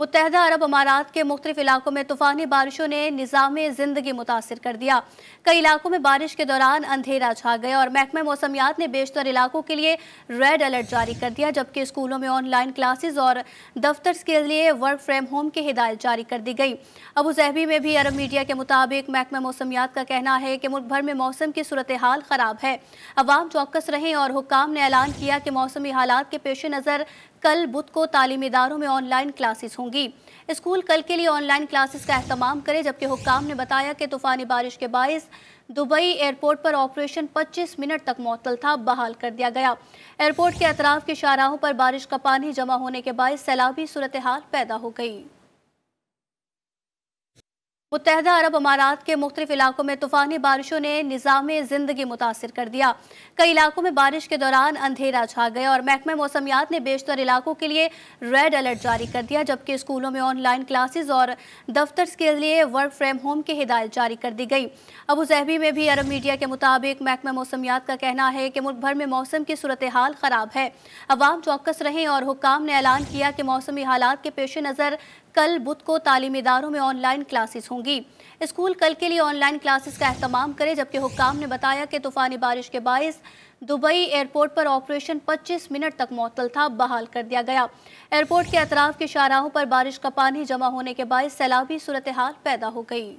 मुतहदा अरब अमारात के मुख्तलिफ इलाकों में तूफ़ानी बारिशों ने निज़ाम ज़िंदगी मुतासर कर दिया कई इलाकों में बारिश के दौरान अंधेरा छा गया और महकमे मौसमियात ने बेशतर इलाकों के लिए रेड अलर्ट जारी कर दिया जबकि स्कूलों में ऑनलाइन क्लासेज और दफ्तर के लिए वर्क फ्राम होम की हिदायत जारी कर दी गई अबू जहबी में भी अरब मीडिया के मुताबिक महकमा मौसमियात का कहना है कि मुल्क भर में मौसम की सूरत हाल ख़राब है अवाम चौकस रहें और हुकाम ने ऐलान किया कि मौसमी हालात के पेश नज़र कल बुध को तालीम इदारों में ऑनलाइन क्लासेस होंगी स्कूल कल के लिए ऑनलाइन क्लासेस का अहतमाम करे जबकि हुकाम ने बताया कि तूफानी बारिश के बायस दुबई एयरपोर्ट पर ऑपरेशन 25 मिनट तक मअतल था बहाल कर दिया गया एयरपोर्ट के अतराफ के शाहराहों पर बारिश का पानी जमा होने के बायस सैलाबी सूरत हाल पैदा हो गई मुतहदा अरब अमारात के मुख्तलिफ इलाकों में तूफ़ानी बारिशों ने निज़ाम ज़िंदगी मुतासर कर दिया कई इलाकों में बारिश के दौरान अंधेरा छा गया और महकमे मौसमियात ने बेशतर इलाकों के लिए रेड अलर्ट जारी कर दिया जबकि स्कूलों में ऑनलाइन क्लासेज और दफ्तर के लिए वर्क फ्रॉम होम की हिदायत जारी कर दी गई अबूजहबी में भी अरब मीडिया के मुताबिक महकमा मौसमियात का कहना है कि मुल्क भर में मौसम की सूरत हाल ख़राब है अवाम चौकस रहें और हुकाम ने ऐलान किया कि मौसमी हालात के पेश नज़र कल बुध को तालीमी इदारों में ऑनलाइन क्लासेस होंगी होंगी स्कूल कल के लिए ऑनलाइन क्लासेस का अहतमाम करे जबकि हुक्म ने बताया कि तूफ़ानी बारिश के बायस दुबई एयरपोर्ट पर ऑपरेशन 25 मिनट तक मअतल था बहाल कर दिया गया एयरपोर्ट के अतराफ़ की शाहराहों पर बारिश का पानी जमा होने के बायस सैलाबी सूरत हाल पैदा हो गई